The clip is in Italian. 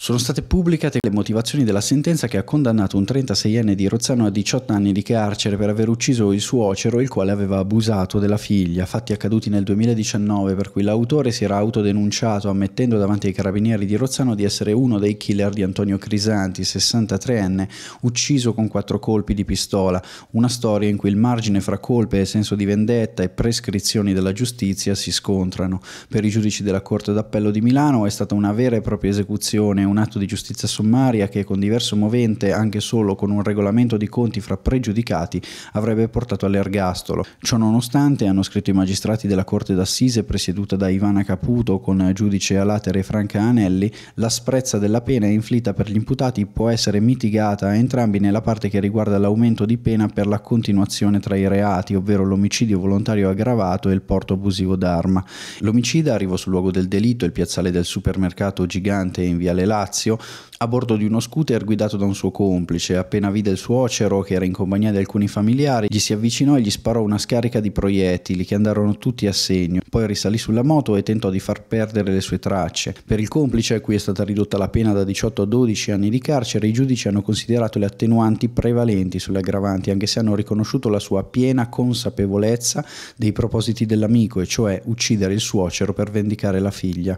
Sono state pubblicate le motivazioni della sentenza che ha condannato un 36enne di Rozzano a 18 anni di carcere per aver ucciso il suocero, il quale aveva abusato della figlia, fatti accaduti nel 2019, per cui l'autore si era autodenunciato ammettendo davanti ai carabinieri di Rozzano di essere uno dei killer di Antonio Crisanti, 63enne, ucciso con quattro colpi di pistola, una storia in cui il margine fra colpe e senso di vendetta e prescrizioni della giustizia si scontrano. Per i giudici della Corte d'Appello di Milano è stata una vera e propria esecuzione un atto di giustizia sommaria che con diverso movente, anche solo con un regolamento di conti fra pregiudicati, avrebbe portato all'ergastolo. Ciò nonostante, hanno scritto i magistrati della Corte d'Assise presieduta da Ivana Caputo con giudice Alatere e Franca Anelli, l'asprezza della pena inflitta per gli imputati può essere mitigata a entrambi nella parte che riguarda l'aumento di pena per la continuazione tra i reati, ovvero l'omicidio volontario aggravato e il porto abusivo d'arma. L'omicida arrivò sul luogo del delitto, il piazzale del supermercato gigante in Viale Lazio, Lazio a bordo di uno scooter guidato da un suo complice. Appena vide il suocero, che era in compagnia di alcuni familiari, gli si avvicinò e gli sparò una scarica di proiettili che andarono tutti a segno. Poi risalì sulla moto e tentò di far perdere le sue tracce. Per il complice, a cui è stata ridotta la pena da 18 a 12 anni di carcere, i giudici hanno considerato le attenuanti prevalenti sulle aggravanti, anche se hanno riconosciuto la sua piena consapevolezza dei propositi dell'amico, e cioè uccidere il suocero per vendicare la figlia.